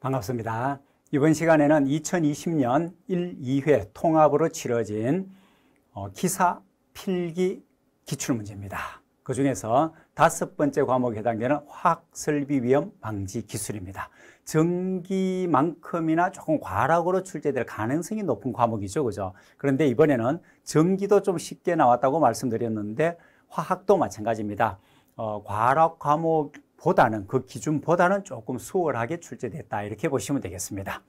반갑습니다. 이번 시간에는 2020년 1, 2회 통합으로 치러진 어, 기사 필기 기출문제입니다. 그 중에서 다섯 번째 과목에 해당되는 화학설비 위험 방지 기술입니다. 전기만큼이나 조금 과락으로 출제될 가능성이 높은 과목이죠. 그죠? 그런데 이번에는 전기도 좀 쉽게 나왔다고 말씀드렸는데 화학도 마찬가지입니다. 어, 과락 과목 보다는 그 기준보다는 조금 수월하게 출제됐다 이렇게 보시면 되겠습니다.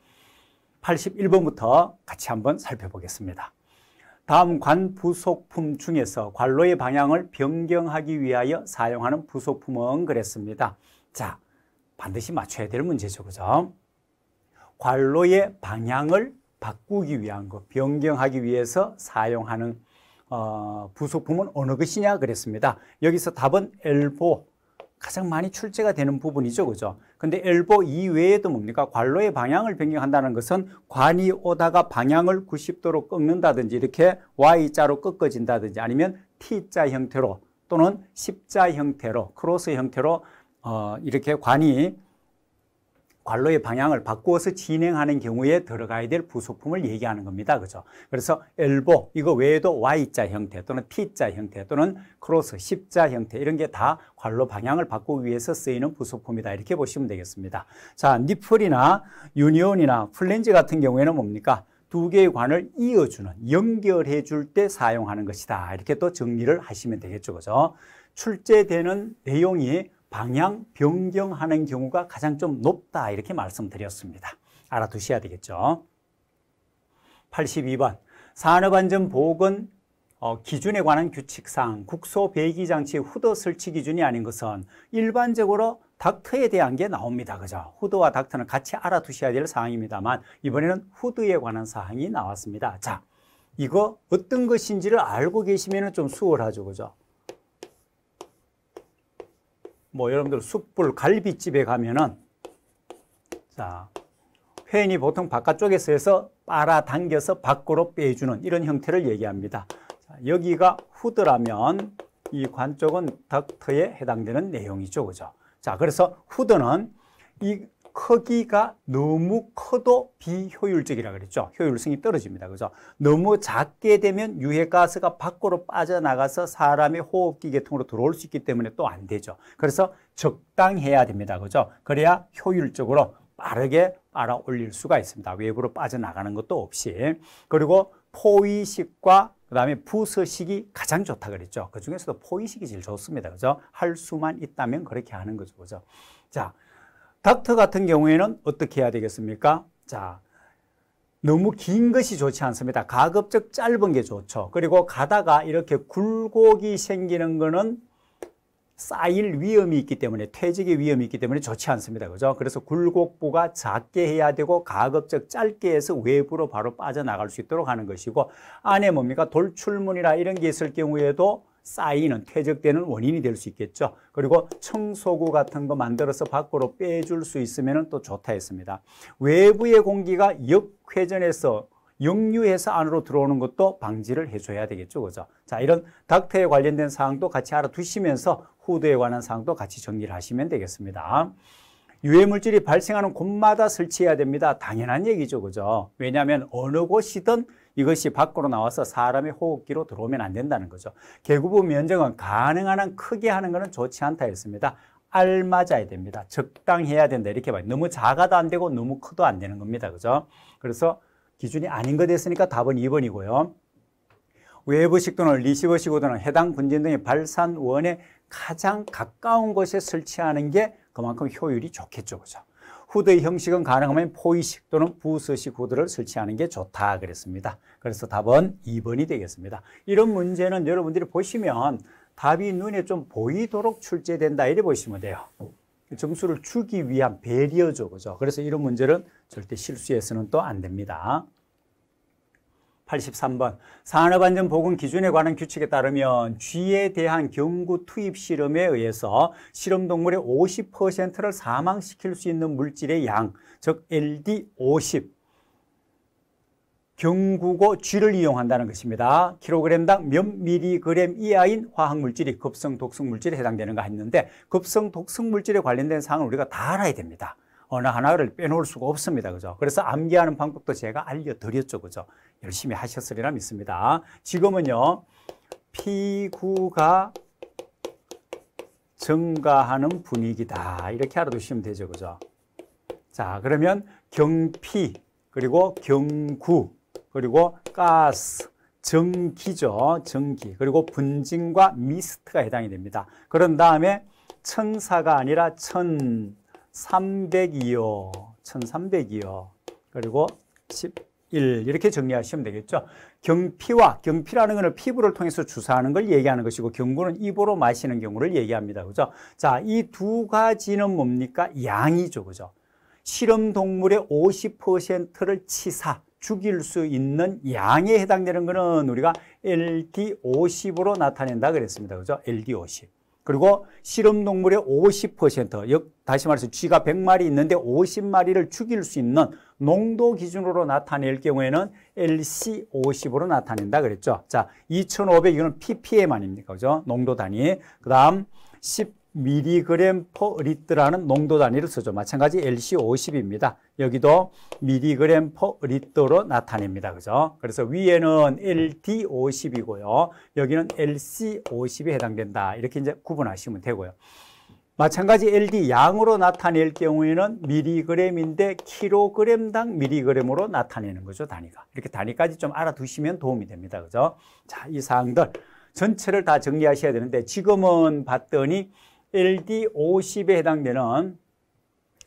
81번부터 같이 한번 살펴보겠습니다. 다음 관 부속품 중에서 관로의 방향을 변경하기 위하여 사용하는 부속품은 그랬습니다. 자, 반드시 맞춰야 될 문제죠. 그죠? 관로의 방향을 바꾸기 위한 것, 변경하기 위해서 사용하는 어, 부속품은 어느 것이냐 그랬습니다. 여기서 답은 엘보, 가장 많이 출제가 되는 부분이죠. 그죠? 근데 엘보 이외에도 뭡니까? 관로의 방향을 변경한다는 것은 관이 오다가 방향을 90도로 꺾는다든지 이렇게 Y자로 꺾어진다든지 아니면 T자 형태로 또는 십자 형태로 크로스 형태로 어, 이렇게 관이 관로의 방향을 바꾸어서 진행하는 경우에 들어가야 될 부속품을 얘기하는 겁니다. 그죠? 그래서 엘보, 이거 외에도 Y자 형태 또는 T자 형태 또는 크로스, 십자 형태 이런 게 다 관로 방향을 바꾸기 위해서 쓰이는 부속품이다. 이렇게 보시면 되겠습니다. 자, 니플이나 유니온이나 플랜지 같은 경우에는 뭡니까? 두 개의 관을 이어주는, 연결해 줄 때 사용하는 것이다. 이렇게 또 정리를 하시면 되겠죠. 그죠? 출제되는 내용이 방향 변경하는 경우가 가장 좀 높다 이렇게 말씀드렸습니다. 알아두셔야 되겠죠. 82번 산업안전보건 어, 기준에 관한 규칙상 국소 배기장치 후드 설치 기준이 아닌 것은 일반적으로 닥터에 대한 게 나옵니다. 그죠? 후드와 닥터는 같이 알아두셔야 될 사항입니다만 이번에는 후드에 관한 사항이 나왔습니다. 자, 이거 어떤 것인지를 알고 계시면 좀 수월하죠. 그죠? 뭐 여러분들 숯불 갈비집에 가면은 자 회인이 보통 바깥쪽에서 해서 빨아당겨서 밖으로 빼주는 이런 형태를 얘기합니다. 자, 여기가 후드라면 이 관쪽은 덕터에 해당되는 내용이죠. 그죠? 자, 그래서 후드는 이 크기가 너무 커도 비효율적이라 그랬죠. 효율성이 떨어집니다. 그죠? 너무 작게 되면 유해가스가 밖으로 빠져나가서 사람의 호흡기 계통으로 들어올 수 있기 때문에 또 안 되죠. 그래서 적당해야 됩니다. 그죠? 그래야 효율적으로 빠르게 빨아 올릴 수가 있습니다. 외부로 빠져나가는 것도 없이. 그리고 포위식과 그 다음에 부서식이 가장 좋다 그랬죠. 그 중에서도 포위식이 제일 좋습니다. 그죠? 할 수만 있다면 그렇게 하는 거죠. 그죠? 자. 닥터 같은 경우에는 어떻게 해야 되겠습니까? 자, 너무 긴 것이 좋지 않습니다. 가급적 짧은 게 좋죠. 그리고 가다가 이렇게 굴곡이 생기는 거는 쌓일 위험이 있기 때문에 퇴직의 위험이 있기 때문에 좋지 않습니다. 그죠? 그래서 굴곡부가 작게 해야 되고 가급적 짧게 해서 외부로 바로 빠져나갈 수 있도록 하는 것이고 안에 뭡니까? 돌출문이나 이런 게 있을 경우에도 쌓이는 퇴적되는 원인이 될 수 있겠죠. 그리고 청소구 같은 거 만들어서 밖으로 빼줄 수 있으면 또 좋다 했습니다. 외부의 공기가 역회전해서 역류해서 안으로 들어오는 것도 방지를 해줘야 되겠죠. 그죠? 자, 이런 닥터에 관련된 사항도 같이 알아두시면서 후드에 관한 사항도 같이 정리를 하시면 되겠습니다. 유해물질이 발생하는 곳마다 설치해야 됩니다. 당연한 얘기죠. 그죠? 왜냐하면 어느 곳이든 이것이 밖으로 나와서 사람의 호흡기로 들어오면 안 된다는 거죠. 개구부 면적은 가능한 한 크게 하는 것은 좋지 않다 했습니다. 알맞아야 됩니다. 적당해야 된다. 이렇게 봐요. 너무 작아도 안 되고 너무 커도 안 되는 겁니다. 그죠? 그래서 기준이 아닌 것 됐으니까 답은 2번이고요. 외부식 또는 리시버식 오도는 해당 분진 등의 발산원에 가장 가까운 곳에 설치하는 게 그만큼 효율이 좋겠죠. 그죠? 후드의 형식은 가능하면 포이식 또는 부서식 후드를 설치하는 게 좋다 그랬습니다. 그래서 답은 2번이 되겠습니다. 이런 문제는 여러분들이 보시면 답이 눈에 좀 보이도록 출제된다 이래 보시면 돼요. 점수를 주기 위한 배려죠. 그죠? 그래서 이런 문제는 절대 실수해서는 또 안 됩니다. 83번 산업안전보건기준에 관한 규칙에 따르면 쥐에 대한 경구 투입 실험에 의해서 실험동물의 50%를 사망시킬 수 있는 물질의 양, 즉 LD50 경구고 쥐를 이용한다는 것입니다. 킬로그램당 몇 미리그램 이하인 화학물질이 급성 독성물질에 해당되는가 했는데 급성 독성물질에 관련된 사항은 우리가 다 알아야 됩니다. 어느 하나를 빼놓을 수가 없습니다. 그죠? 그래서 암기하는 방법도 제가 알려드렸죠. 그죠? 열심히 하셨으리라 믿습니다. 지금은요, 피구가 증가하는 분위기다. 이렇게 알아두시면 되죠. 그죠? 자, 그러면 경피, 그리고 경구, 그리고 가스, 증기죠증기 그리고 분진과 미스트가 해당이 됩니다. 그런 다음에 천사가 아니라 천, 302호, 1302호, 그리고 11 이렇게 정리하시면 되겠죠. 경피와 경피라는 것은 피부를 통해서 주사하는 걸 얘기하는 것이고 경구는 입으로 마시는 경우를 얘기합니다. 그죠? 자, 이 두 가지는 뭡니까? 양이죠. 그죠? 실험 동물의 50%를 치사 죽일 수 있는 양에 해당되는 것은 우리가 LD50으로 나타낸다 그랬습니다. 그죠? LD50. 그리고 실험동물의 50% 역, 다시 말해서 쥐가 100마리 있는데 50마리를 죽일 수 있는 농도 기준으로 나타낼 경우에는 LC50으로 나타낸다 그랬죠. 자, 2500 이거는 ppm 아닙니까? 그죠? 농도 단위. 그다음 1 미리그램 퍼 리터라는 농도 단위를 쓰죠. 마찬가지 LC50입니다. 여기도 미리그램 퍼 리터로 나타냅니다. 그죠? 그래서 위에는 LD50이고요. 여기는 LC50에 해당된다. 이렇게 이제 구분하시면 되고요. 마찬가지 LD 양으로 나타낼 경우에는 미리그램인데 킬로그램당 미리그램으로 나타내는 거죠. 단위가. 이렇게 단위까지 좀 알아두시면 도움이 됩니다. 그죠? 자, 이 사항들 전체를 다 정리하셔야 되는데 지금은 봤더니 LD50에 해당되는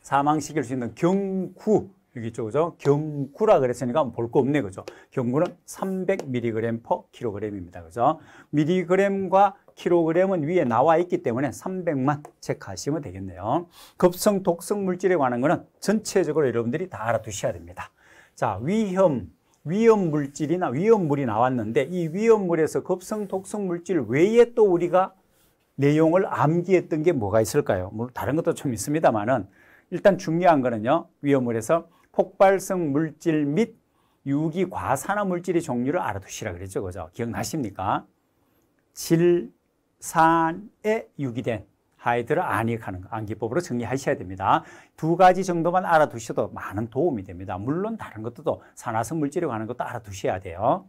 사망시킬 수 있는 경구 여기 있죠, 그죠? 경구라 그랬으니까 볼 거 없네, 그죠? 경구는 300mg per kg입니다, 그죠? 미리그램과 킬로그램은 위에 나와 있기 때문에 300만 체크하시면 되겠네요. 급성 독성 물질에 관한 거는 전체적으로 여러분들이 다 알아두셔야 됩니다. 자, 위험, 위험 물질이나 위험물이 나왔는데 이 위험물에서 급성 독성 물질 외에 또 우리가 내용을 암기했던 게 뭐가 있을까요? 물론 다른 것도 좀 있습니다만은 일단 중요한 거는요. 위험물에서 폭발성 물질 및 유기과 산화물질의 종류를 알아두시라 그랬죠. 그죠? 기억나십니까? 질산에 유기된 하이드를 안익하는 안기법으로 정리하셔야 됩니다. 두 가지 정도만 알아두셔도 많은 도움이 됩니다. 물론 다른 것도 산화성 물질에 관한 것도 알아두셔야 돼요.